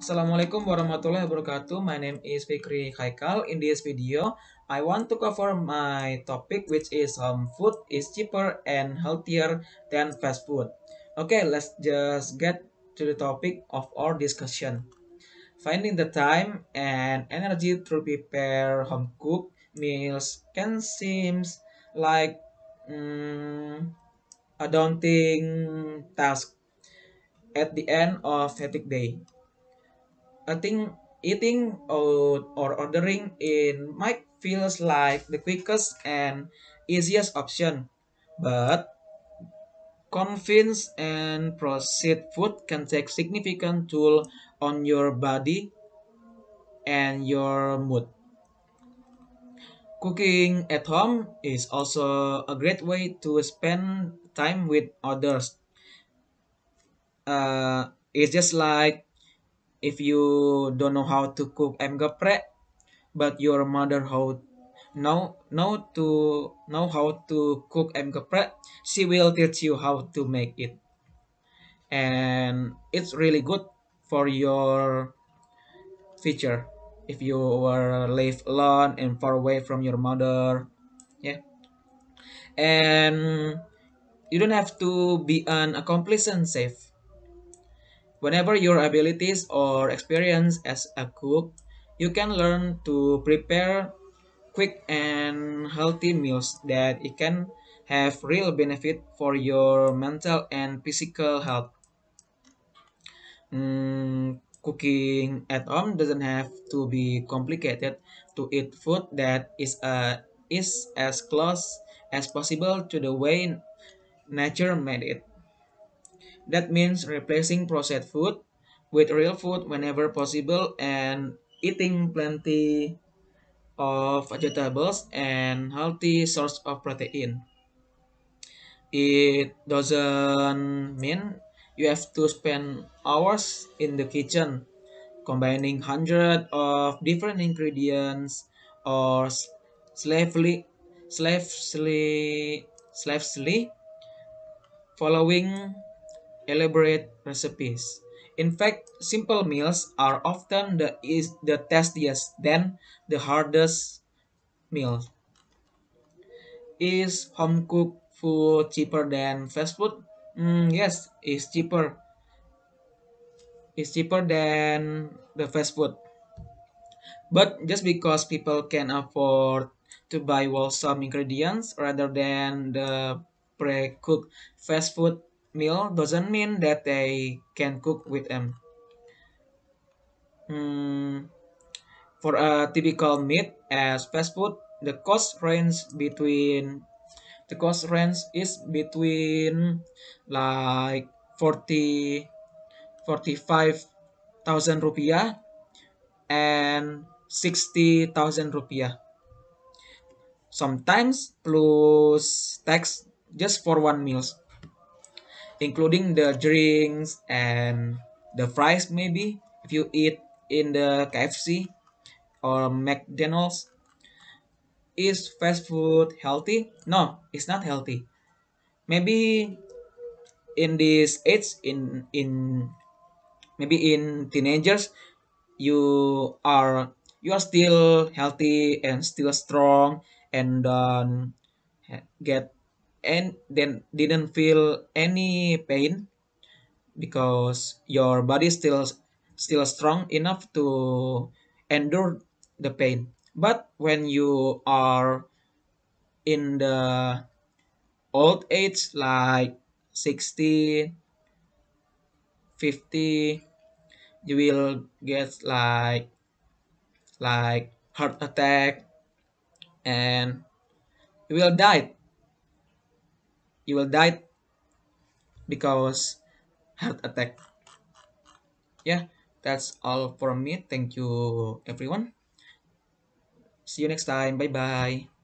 Assalamualaikum warahmatullahi wabarakatuh. My name is Fikri Haikal. In this video, I want to cover my topic which is home um, food is cheaper and healthier than fast food. Okay, let's just get to the topic of our discussion. Finding the time and energy to prepare home cooked meals can seem like um, a daunting task at the end of hectic day. I think eating or, or ordering in might feels like the quickest and easiest option, but convenience and processed food can take significant toll on your body and your mood. Cooking at home is also a great way to spend time with others. Uh, it's just like if you don't know how to cook em but your mother how know know to know how to cook em she will teach you how to make it and it's really good for your future if you were live alone and far away from your mother yeah and you don't have to be an accomplice and safe Whenever your abilities or experience as a cook, you can learn to prepare quick and healthy meals that it can have real benefit for your mental and physical health. Mm, cooking at home doesn't have to be complicated to eat food that is uh, is as close as possible to the way nature made it. That means replacing processed food with real food whenever possible and eating plenty of vegetables and healthy source of protein. It doesn't mean you have to spend hours in the kitchen combining hundreds of different ingredients or slavely, slavely, slavishly following elaborate recipes. In fact, simple meals are often the, is, the tastiest than the hardest meal. Is home cooked food cheaper than fast food? Mm, yes, it's cheaper. It's cheaper than the fast food. But just because people can afford to buy wholesome ingredients rather than the pre-cooked fast food meal doesn't mean that they can cook with them. Mm, for a typical meat as fast food, the cost range between the cost range is between like 40 45,000 rupiah and 60,000 rupiah. Sometimes plus tax just for one meals including the drinks and the fries maybe if you eat in the KFC or McDonald's. Is fast food healthy? No, it's not healthy. Maybe in this age in in maybe in teenagers you are you are still healthy and still strong and don't um, get and then didn't feel any pain because your body still still strong enough to endure the pain but when you are in the old age like 60 50 you will get like like heart attack and you will die you will die because heart attack yeah that's all from me thank you everyone see you next time bye bye